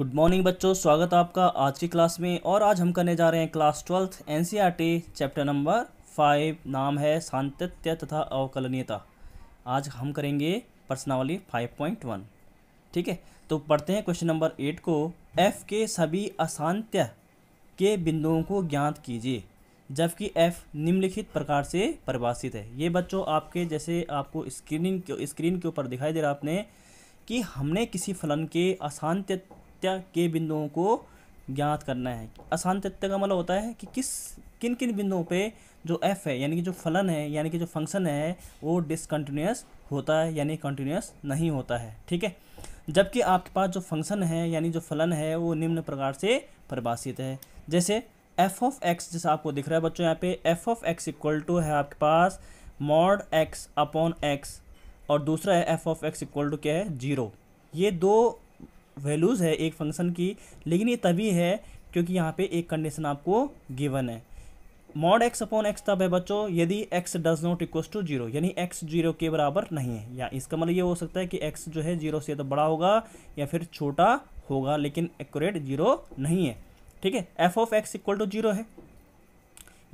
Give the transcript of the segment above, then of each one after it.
good morning बच्चों स्वागत है आपका आज की क्लास में और आज हम करने जा रहे हैं class twelfth in chapter number five नाम है सांतत्य तथा अवकलनीयता आज हम करेंगे प्रश्नावली फाइव पॉइंट वन ठीक है तो पढ़ते हैं क्वेश्चन नंबर एट को एफ़ के सभी अशांत्य के बिंदुओं को ज्ञात कीजिए जबकि एफ़ निम्नलिखित प्रकार से परिभाषित है ये बच्चों आपके जैसे आपको स्क्रीनिंग स्क्रीन के ऊपर दिखाई दे रहा आपने कि हमने किसी फलन के असांत्य तथ्य के बिंदुओं को ज्ञात करना है आसान तथ्य का मतलब होता है कि किस किन किन बिंदुओं पे जो एफ है यानी कि जो फलन है यानी कि जो फंक्शन है वो डिसकन्टीन्यूस होता है यानी कंटिन्यूस नहीं होता है ठीक है जबकि आपके पास जो फंक्शन है यानी जो फलन है वो निम्न प्रकार से परिभाषित है जैसे एफ ऑफ एक्स जैसे आपको दिख रहा है बच्चों यहाँ पे F of X equal to है आपके पास मॉड एक्स अपॉन एक्स और दूसरा है F of X equal to क्या है जीरो ये दो वैल्यूज़ है एक फंक्शन की लेकिन ये तभी है क्योंकि यहाँ पे एक कंडीशन आपको गिवन है मॉड एक्स अपॉन एक्स तब है बच्चों यदि X does not equal to zero यानी एक्स जीरो के बराबर नहीं है या इसका मतलब ये हो सकता है कि एक्स जो है जीरो से तो बड़ा होगा या फिर छोटा होगा लेकिन एक्यूरेट जीरो नहीं है ठीक है F of X equal to zero है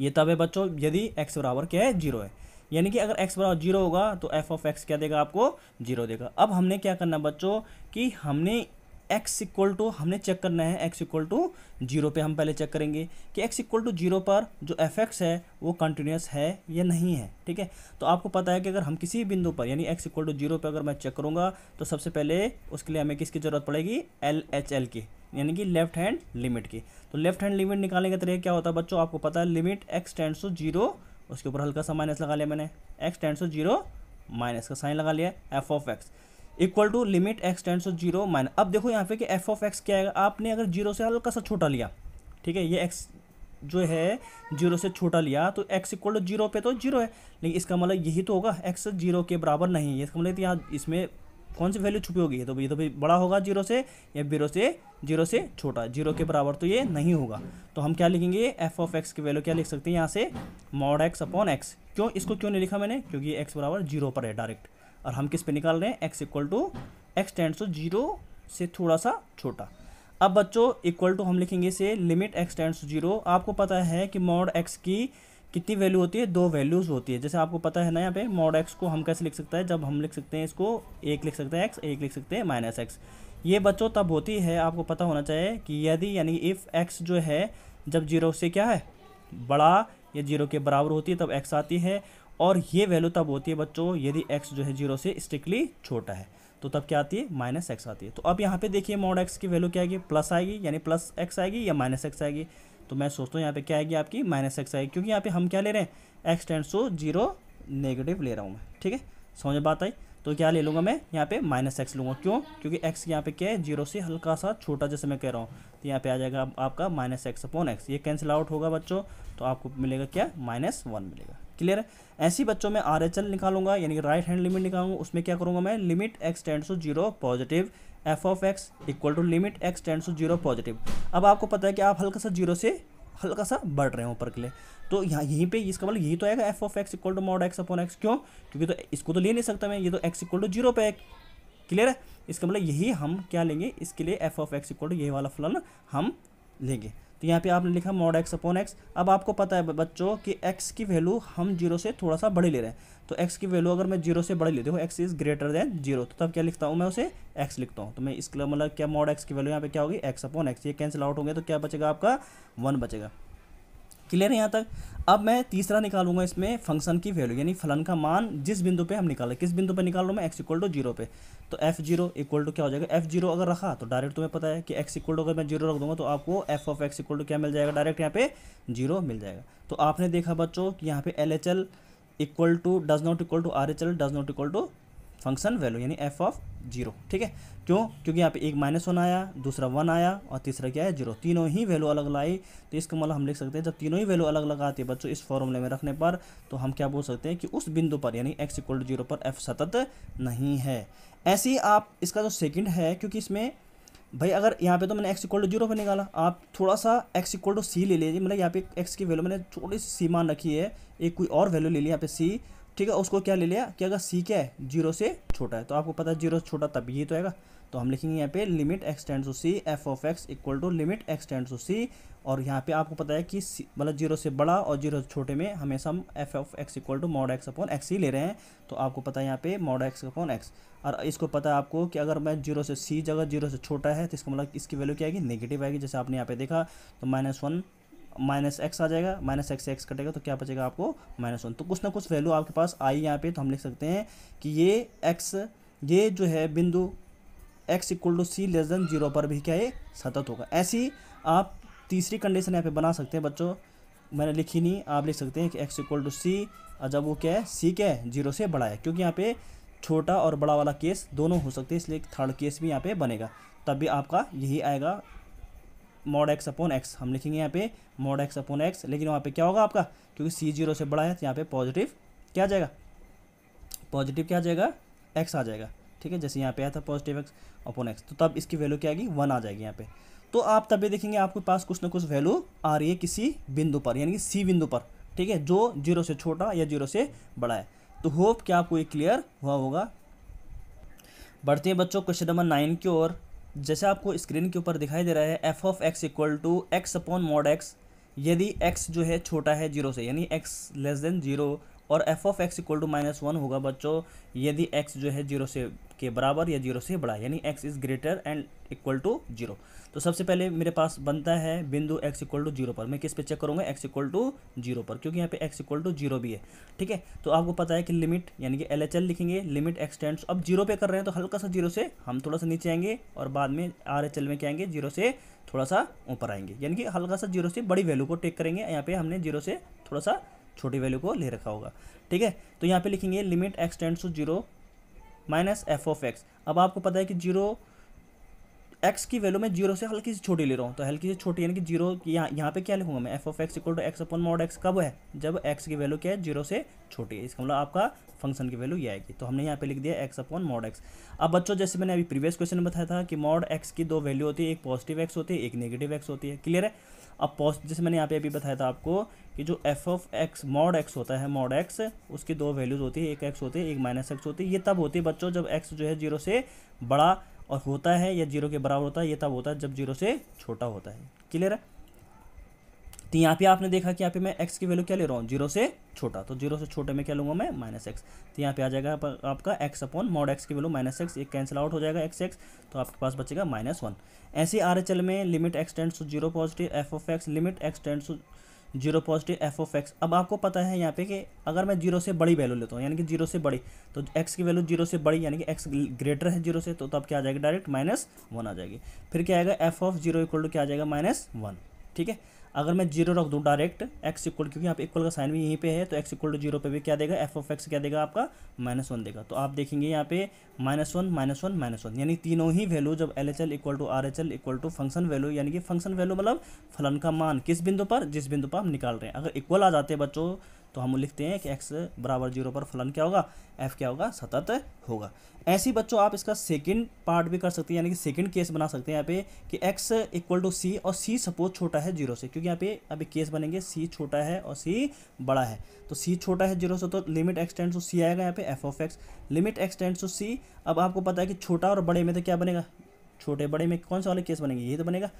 ये तब है बच्चों यदि एक्स बराबर क्या है जीरो है यानी कि अगर एक्स बराबर जीरो होगा तो एफ ऑफ एक्स क्या देगा आपको जीरो देगा अब हमने क्या करना बच्चों कि हमने एक्स इक्वल टू हमने चेक करना है एक्स इक्वल टू जीरो पर हम पहले चेक करेंगे कि एक्स इक्वल टू जीरो पर जो एफ एक्स है वो कंटिन्यूस है या नहीं है ठीक है तो आपको पता है कि अगर हम किसी भी बिंदु पर यानी एक्स इक्वल टू जीरो पर अगर मैं चेक करूँगा तो सबसे पहले उसके लिए हमें किसकी ज़रूरत पड़ेगी एल एच एल की यानी कि लेफ्ट हैंड लिमिट की तो लेफ्ट हैंड लिमिट निकालने का तरीका क्या होता है बच्चों आपको पता है limit X tends to zero उसके ऊपर हल्का सा माइनस लगा लिया मैंने X tends to zero minus का साइन लगा लिया F of X equal to limit X tends to zero minus अब देखो यहाँ पे कि एफ ऑफ एक्स क्या है आपने अगर जीरो से हल्का सा छोटा लिया ठीक है ये एक्स जो है जीरो से छोटा लिया तो एक्स इक्वल टू जीरो पे तो जीरो है लेकिन इसका मतलब यही तो होगा एक्स जीरो के बराबर नहीं है इसका मतलब यहाँ इसमें कौन सी वैल्यू छुपी होगी तो ये तो भाई बड़ा होगा जीरो से या जीरो से जीरो से छोटा जीरो के बराबर तो ये नहीं होगा तो हम क्या लिखेंगे एफ ऑफ एक्स की वैल्यू क्या लिख सकते हैं यहाँ से मॉड एक्स अपॉन एक्स क्यों इसको क्यों नहीं लिखा मैंने क्योंकि एक्स बराबर जीरो पर है डायरेक्ट और हम किस पे निकाल रहे हैं X equal to X tends to zero से थोड़ा सा छोटा अब बच्चों इक्वल टू हम लिखेंगे इसे limit X tends to zero आपको पता है कि मॉड एक्स की कितनी वैल्यू होती है दो वैल्यूज़ होती है जैसे आपको पता है ना यहाँ पे मॉड एक्स को हम कैसे लिख सकते हैं जब हम लिख सकते हैं इसको एक लिख सकते हैं एक्स एक लिख सकते हैं माइनस एक्स ये बच्चों तब होती है आपको पता होना चाहिए कि यदि यानी इफ़ एक्स जो है जब जीरो से क्या है बड़ा या जीरो के बराबर होती है तब एक्स आती है और ये वैल्यू तब होती है बच्चों यदि एक्स जो है जीरो से स्ट्रिक्टली छोटा है तो तब क्या आती है माइनस एक्स आती है तो अब यहाँ पे देखिए मॉड एक्स की वैल्यू क्या आएगी प्लस आएगी यानी प्लस एक्स आएगी या माइनस एक्स आएगी तो मैं सोचता हूँ यहाँ पे क्या आएगी आपकी माइनस एक्स आएगी क्योंकि यहाँ पे हम क्या ले रहे हैं X tends to zero negative ले रहा हूँ मैं ठीक है समझ बात आई तो क्या ले लूँगा मैं यहाँ पे माइनस एक्स लूँगा क्यों क्योंकि एक्स यहाँ पे क्या है जीरो से हल्का सा छोटा जैसे मैं कह रहा हूँ तो यहाँ पे आ जाएगा आपका माइनस एक्स अपॉन एक्स ये कैंसिल आउट होगा बच्चों तो आपको मिलेगा क्या माइनस वन मिलेगा क्लियर है ऐसी बच्चों में आर एच एल निकालूंगा यानी कि राइट हैंड लिमिट निकालूंगा उसमें क्या करूँगा मैं limit X tends to zero positive F of X equal to limit X tends to zero positive अब आपको पता है कि आप हल्का सा जीरो से हल्का सा बढ़ रहे हैं ऊपर के लिए तो यहाँ यहीं पे इसका मतलब यही तो आएगा F of X equal to mod X upon X क्यों क्योंकि तो इसको तो ले नहीं सकता मैं ये तो एक्स इक्वल टू जीरो पे क्लियर है इसका मतलब यही हम क्या लेंगे इसके लिए F of X equal to ये वाला फलन हम लेंगे तो यहाँ पे आपने लिखा मॉड एक्स अपॉन एक्स अब आपको पता है बच्चों कि एक्स की वैल्यू हम जीरो से थोड़ा सा बड़े ले रहे हैं तो एक्स की वैल्यू अगर मैं जीरो से बड़े ले देखो X is greater than zero तो तब क्या लिखता हूँ मैं उसे एक्स लिखता हूँ तो मैं इसके मतलब क्या मॉड एक्स की वैल्यू यहाँ पे क्या होगी एक्स अपॉन एक्स ये कैंसिल आउट होंगे तो क्या बचेगा आपका वन बचेगा क्लियर है यहाँ तक अब मैं तीसरा निकालूंगा इसमें फंक्शन की वैल्यू यानी फलन का मान जिस बिंदु पे हम निकाले किस बिंदु पे निकाल रहा हूँ मैं एक्स इक्वल टू जीरो पे तो एफ जीरो इक्वल टू क्या हो जाएगा एफ जीरो अगर रखा तो डायरेक्ट तुम्हें पता है कि एक्स इक्वल टू अगर मैं जीरो रख दूंगा तो आपको F of X equal to क्या मिल जाएगा डायरेक्ट यहाँ पे जीरो मिल जाएगा तो आपने देखा बच्चों कि यहाँ पे L H L equal to does not equal to R H L does not equal to function value यानी एफ ऑफ जीरो ठीक है क्यों क्योंकि यहाँ पे एक माइनस वन आया दूसरा वन आया और तीसरा क्या है जीरो तीनों ही वैल्यू अलग अलग आई तो इसका मतलब हम लिख सकते हैं जब तीनों ही वैल्यू अलग अलग आती है बच्चों इस फॉर्मूले में रखने पर तो हम क्या बोल सकते हैं कि उस बिंदु पर यानी एक्स इक्वल टू जीरो पर एफ सतत नहीं है ऐसे ही आप इसका जो सेकेंड है क्योंकि इसमें भाई अगर यहाँ पे तो मैंने एक्स इक्वल टू जीरो पर निकाला आप थोड़ा सा एक्स इक्वल टू सी ले लीजिए मतलब यहाँ पे एक्स की वैल्यू मैंने थोड़ी सी सीमा रखी है एक कोई और वैल्यू ले ली यहाँ पे सी ठीक है उसको क्या ले लिया कि अगर सी क्या है जीरो से छोटा है तो आपको पता है जीरो से छोटा तभी ही तो आएगा तो हम लिखेंगे यहाँ पे limit x tends to C F of X equal to limit x tends to C और यहाँ पे आपको पता है कि मतलब जीरो से बड़ा और जीरो से छोटे में हमेशा हम F of X equal to mod X upon X ही ले रहे हैं तो आपको पता है यहाँ पे मॉड एक्स अपॉन एक्स और इसको पता है आपको कि अगर मैं जीरो से सी जगह जीरो से छोटा है तो इसका मतलब इसकी वैल्यू क्या आएगी नेगेटिव आएगी जैसे आपने यहाँ पे देखा तो माइनस वन माइनस एक्स आ जाएगा माइनस एक्स से एक्स कटेगा तो क्या बचेगा आपको माइनस वन तो कुछ ना कुछ वैल्यू आपके पास आई यहाँ पे तो हम लिख सकते हैं कि ये एक्स ये जो है बिंदु X equal to C less than zero पर भी क्या ये सतत होगा ऐसी आप तीसरी कंडीशन यहाँ पे बना सकते हैं बच्चों मैंने लिखी नहीं आप लिख सकते हैं कि एक्स इक्वल टू सी जब वो क्या है सी क्या है जीरो से बड़ा है क्योंकि यहाँ पे छोटा और बड़ा वाला केस दोनों हो सकते हैं इसलिए थर्ड केस भी यहाँ पे बनेगा तब भी आपका यही आएगा मॉड एक्स अपॉन एक्स हम लिखेंगे यहाँ पे मॉड एक्स अपॉन एक्स लेकिन वहाँ पे क्या होगा आपका क्योंकि सी जीरो से बड़ा है तो यहाँ पे पॉजिटिव क्या आ जाएगा पॉजिटिव क्या आ जाएगा एक्स आ जाएगा ठीक है जैसे यहाँ पे आया था पॉजिटिव एक्स अपॉन एक्स तो तब इसकी वैल्यू क्या आएगी वन आ जाएगी यहाँ पे तो आप तभी देखेंगे आपके पास कुछ ना कुछ वैल्यू आ रही है किसी बिंदु पर यानी कि सी बिंदु पर ठीक है जो जीरो से छोटा या जीरो से बड़ा है तो होप कि आपको ये क्लियर हुआ होगा बढ़ते हैं बच्चों क्वेश्चन नंबर नाइन की ओर जैसे आपको स्क्रीन के ऊपर दिखाई दे रहा है F of X equal to X upon mod X यदि एक्स जो है छोटा है जीरो से यानी एक्स लेस देन जीरो और F of X equal to minus one होगा बच्चों यदि एक्स जो है जीरो से के बराबर या जीरो से बड़ा यानी X is greater and equal to zero तो सबसे पहले मेरे पास बनता है बिंदु एक्स इक्वल टू जीरो पर मैं किस पे चेक करूँगा एक्स इक्वल टू जीरो पर क्योंकि यहाँ पे एक्स इक्वल टू जीरो भी है ठीक है तो आपको पता है कि लिमिट यानी कि एल एच एल लिखेंगे लिमिट एक्सटेंड्स अब जीरो पे कर रहे हैं तो हल्का सा जीरो से हम थोड़ा सा नीचे आएंगे और बाद में आर एच एल में क्या आएंगे जीरो से थोड़ा सा ऊपर आएंगे यानी कि हल्का सा जीरो से बड़ी वैल्यू को टेक करेंगे यहाँ पे हमने जीरो से थोड़ा सा छोटी वैल्यू को ले रखा होगा ठीक है तो यहाँ पे लिखेंगे limit x tends to zero minus F of X अब आपको पता है कि जीरो एक्स की वैल्यू में जीरो से हल्की से छोटी ले रहा हूँ तो हल्की से छोटी यानी कि जीरो यहाँ यहाँ पे क्या लिखूंगा मैं F of X equal to X upon mod X कब है जब एक्स की वैल्यू क्या है जीरो से छोटी है इसका मतलब आपका फंक्शन की वैल्यू ये आएगी तो हमने यहाँ पे लिख दिया एक्स अपन मॉड एक्स अब बच्चों जैसे मैंने अभी प्रीवियस क्वेश्चन में बताया था कि मॉड एक्स की दो वैल्यू होती है एक पॉजिटिव एक्स होती है एक नेगेटिव एक्स होती है क्लियर है अब पॉज जैसे मैंने यहाँ पे अभी बताया था आपको कि जो F of X mod X होता है मॉड एक्स उसकी दो वैल्यूज़ होती है एक एक्स होती है एक माइनस एक्स होती है ये तब होती है बच्चों जब एक्स जो है जीरो से बड़ा और होता है या जीरो के बराबर होता है ये तब होता है जब जीरो से छोटा होता है क्लियर है तो यहाँ पे आपने देखा कि यहाँ पे मैं एक्स की वैल्यू क्या ले रहा हूँ जीरो से छोटा तो जीरो से छोटे में क्या लूँगा मैं माइनस एक्स तो यहाँ पे आ जाएगा आपका एक्स अपॉन मॉड एक्स की वैल्यू माइनस एक्स एक कैंसिल आउट हो जाएगा एक्स एक्स तो आपके पास बचेगा माइनस वन ऐसे आर एच एल में limit X tends to zero positive F of X limit X tends to zero positive F of X अब आपको पता है यहाँ पे कि अगर मैं जीरो से बड़ी वैल्यू लेता हूँ यानी कि जीरो से बड़ी तो एक्स की वैल्यू जीरो से बड़ी यानी कि एक्स ग्रेटर है जीरो से तो तब क्या आ जाएगा डायरेक्ट माइनस वन आ जाएगी फिर क्या आएगा F of zero equal to क्या आ जाएगा माइनस वन ठीक है अगर मैं जीरो रख दूँ डायरेक्ट एक्स इक्वल क्योंकि यहाँ पे इक्वल का साइन भी यहीं पे है तो एक्स इक्वल टू जीरो पर भी क्या देगा एफ ऑफ एक्स क्या देगा आपका माइनस वन देगा तो आप देखेंगे यहाँ पे minus one minus one minus one यानी तीनों ही वैल्यू जब L H L equal to R H L equal to function value यानी कि फंक्शन वैल्यू मतलब फलन का मान किस बिंदु पर जिस बिंदु पर हम निकाल रहे हैं अगर इक्वल आ जाते हैं बच्चों तो हम लिखते हैं कि एक्स बराबर जीरो पर फलन क्या होगा एफ क्या होगा सतत होगा ऐसे बच्चों आप इसका सेकेंड पार्ट भी कर सकते हैं यानी कि सेकेंड केस बना सकते हैं यहाँ पे कि एक्स इक्वल टू सी और सी सपोज छोटा है जीरो से क्योंकि यहाँ पे अभी केस बनेंगे सी छोटा है और सी बड़ा है तो सी छोटा है जीरो से तो लिमिट एक्सटेंड टू सी आएगा यहाँ पे F of X limit x tends to C अब आपको पता है कि छोटा और बड़े में तो क्या बनेगा छोटे बड़े में कौन से वाले केस बनेंगे ये तो बनेगा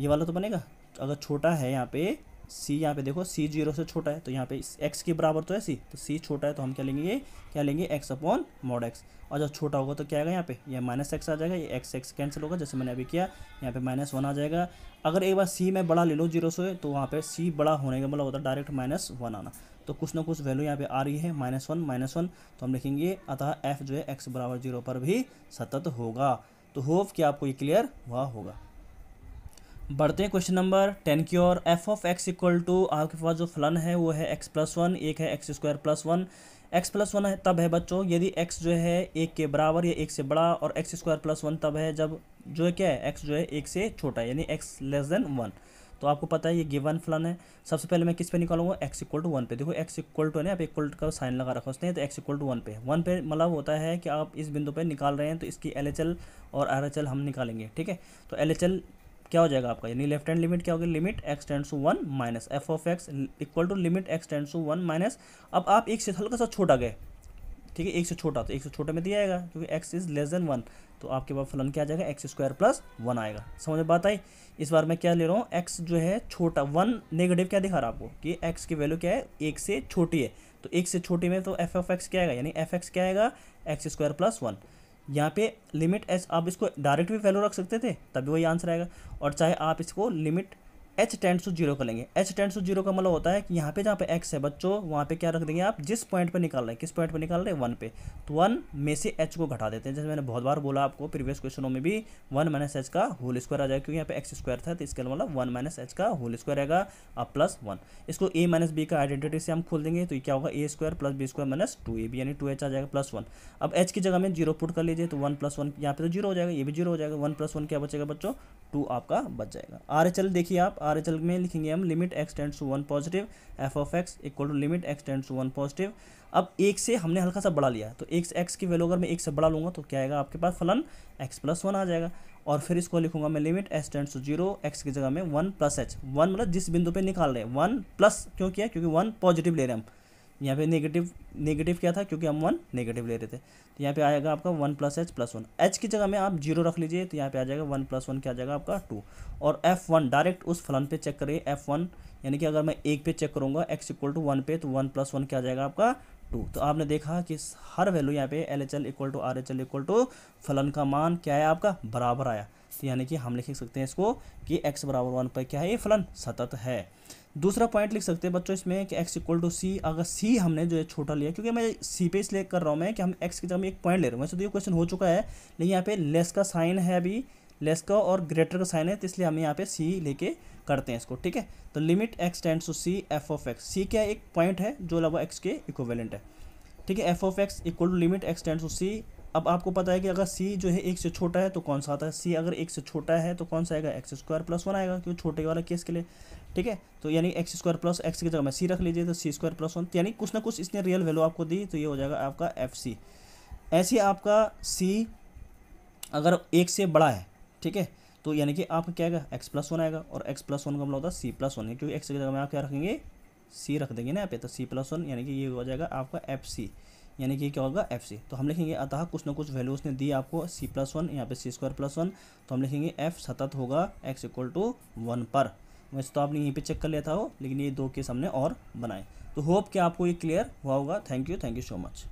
ये वाला तो बनेगा अगर छोटा है यहाँ पे सी यहाँ पे देखो सी जीरो से छोटा है तो यहाँ पे एक्स के बराबर तो है सी तो सी छोटा है तो हम क्या लेंगे ये क्या लेंगे एक्स अपॉन मॉड एक्स और जब छोटा होगा तो क्या आएगा यहाँ पे ये माइनस एक्स आ जाएगा ये एक्स एक्स कैंसिल होगा जैसे मैंने अभी किया यहाँ पे माइनस वन आ जाएगा अगर एक बार सी में बड़ा ले लो जीरो से तो वहाँ पे सी बड़ा होने का मतलब होता है डायरेक्ट माइनस वन आना तो कुछ ना कुछ वैल्यू यहाँ पे आ रही है माइनस वन माइनस वन तो हम लिखेंगे अतः एफ जो है एक्स बराबर जीरो पर भी सतत होगा तो होप कि आपको ये क्लियर हुआ होगा बढ़ते हैं क्वेश्चन नंबर टेन की ओर F of X equal to आपके पास जो फलन है वो है एक्स प्लस वन एक है X square plus one X plus one है तब है बच्चों यदि एक्स जो है एक के बराबर या एक से बड़ा और एक्स स्क्वायर प्लस वन तब है जब जो है क्या है एक्स जो है एक से छोटा यानी एक्स लेस देन वन तो आपको पता है ये गिवन फलन है सबसे पहले मैं किस पे निकालूंगा एक्स इक्वल टू वन पे देखो एक्स इक्वल टू है आप इक्वल का साइन लगा रखा उसने तो एक्स इक्वल टू वन पे वन पे मतलब होता है कि आप इस बिंदु पे निकाल रहे हैं तो इसकी एल और आर हम निकालेंगे ठीक है तो एल क्या हो जाएगा आपका यानी लेफ्ट हैंड लिमिट क्या होगी limit X tends to one minus F of X equal to limit X tends to one minus अब आप एक से हल्का सा छोटा गए ठीक है एक से छोटा तो एक से छोटे में दिया जाएगा क्योंकि X is less than one तो आपके पास फलन क्या आ जाएगा एक्स स्क्वायर प्लस वन आएगा समझ में बात आई इस बार मैं क्या ले रहा हूँ एक्स जो है छोटा वन नेगेटिव क्या दिखा रहा है आपको कि एक्स की वैल्यू क्या है एक से छोटी है तो एक से छोटी में तो एफ ऑफ एक्स क्या आएगा यानी एफ एक्स क्या आएगा एक्स स्क्वायर प्लस वन यहाँ पे लिमिट एस आप इसको डायरेक्ट भी वैल्यू रख सकते थे तभी वही आंसर आएगा और चाहे आप इसको limit H tends to zero करेंगे एच टेंट टू जीरो का मतलब होता है कि यहाँ पे जहाँ पे एक्स है बच्चों वहाँ पे क्या रख देंगे आप जिस पॉइंट पे निकाल रहे हैं किस पॉइंट पे निकाल रहे हैं वन पे तो वन में से एच को घटा देते हैं जैसे मैंने बहुत बार बोला आपको प्रीवियस क्वेश्चनों में भी वन माइनस एच का होल स्क्वायर आ जाएगा क्योंकि यहाँ पे एक्स स्क्वायर था तो इसके मतलब वन माइनस एच का होल स्क्वायर आएगा अब प्लस वन इसको ए माइनस बी का आइडेंटिटी से हम खोल देंगे तो क्या होगा A square plus B square minus two A B यानी टू एच आ जाएगा प्लस वन अब एच की जगह में जीरो पुट कर लीजिए तो वन प्लस वन यहाँ पे तो जीरो हो जाएगा ये भी जीरो हो जाएगा वन प्लस वन क्या बचेगा बच्चों टू आपका बच जाएगा आर चल देखिए आप आर एच एल में लिखेंगे हम limit x tends to one positive F of X equal to limit x tends to one positive अब एक से हमने हल्का सा बढ़ा लिया तो एक एक्स की वैल्यू अगर मैं एक से बढ़ा लूँगा तो क्या आएगा आपके पास फलन एक्स प्लस वन आ जाएगा और फिर इसको लिखूंगा मैं limit S tends to zero X की जगह में वन प्लस एच वन मतलब जिस बिंदु पर निकाल रहे हैं वन प्लस क्यों किया क्योंकि वन पॉजिटिव ले रहे हैं हम यहाँ पे नेगेटिव नेगेटिव क्या था क्योंकि हम वन नेगेटिव ले रहे थे तो यहाँ पे आएगा आपका one plus H plus one H की जगह में आप जीरो रख लीजिए तो यहाँ पे आ जाएगा वन प्लस वन क्या आ जाएगा आपका टू और एफ वन डायरेक्ट उस फलन पे चेक करिए एफ वन यानी कि अगर मैं एक पे चेक करूँगा एक्स इक्वल टू वन पे तो वन प्लस वन क्या आ जाएगा आपका टू तो आपने देखा कि हर वैल्यू यहाँ पे L H L equal to R H L equal to फलन का मान क्या है आपका बराबर आया तो यानी कि हम लिख सकते हैं इसको कि एक्स बराबर वन पर क्या है ये फलन सतत है दूसरा पॉइंट लिख सकते हैं बच्चों इसमें कि एक्स इक्वल टू सी अगर सी हमने जो है छोटा लिया क्योंकि मैं सी पे इसलिए कर रहा हूँ मैं कि हम एक्स की जगह में एक पॉइंट ले रहा हूँ वैसे तो ये क्वेश्चन हो चुका है लेकिन यहाँ पे लेस का साइन है अभी लेस का और ग्रेटर का साइन है तो इसलिए हम यहाँ पे सी लेके करते हैं इसको ठीक है तो limit X tends to C F of X C क्या एक पॉइंट है जो लगभग एक्स के इक्वेलेंट है ठीक है F of X equal to limit X tends to C अब आपको पता है कि अगर सी जो है एक से छोटा है तो कौन सा आता है सी अगर एक से छोटा है तो कौन सा आएगा एक्स स्क्वायर प्लस वन आएगा क्योंकि छोटे वाला केस के लिए ठीक है तो यानी एक्स स्क्वायर प्लस एक्स की जगह में सी रख लीजिए तो सी स्क्वायर प्लस वन यानी कुछ ना कुछ इसने रियल वैल्यू आपको दी तो ये हो जाएगा आपका एफ सी ऐसे आपका सी अगर एक से बड़ा है ठीक है तो यानी कि आपका क्या आएगा एक्स प्लस वन आएगा और एक्स प्लस वन का मतलब होता है सी प्लस वन क्योंकि एक्स की जगह में आप क्या रखेंगे सी रख देंगे ना यहाँ पे तो सी प्लस वन यानी कि ये हो जाएगा आपका एफ सी यानी कि क्या होगा एफ सी तो हम लिखेंगे अतः कुछ ना कुछ वैल्यू उसने दी आपको सी प्लस वन यहाँ पे सी स्क्वायर प्लस वन तो हम लिखेंगे एफ सतत होगा एक्स इक्वल टू वन पर वैसे तो आपने यहीं पे चेक कर लिया था वो लेकिन ये दो केस हमने और बनाए तो होप कि आपको ये क्लियर हुआ होगा thank you thank you so much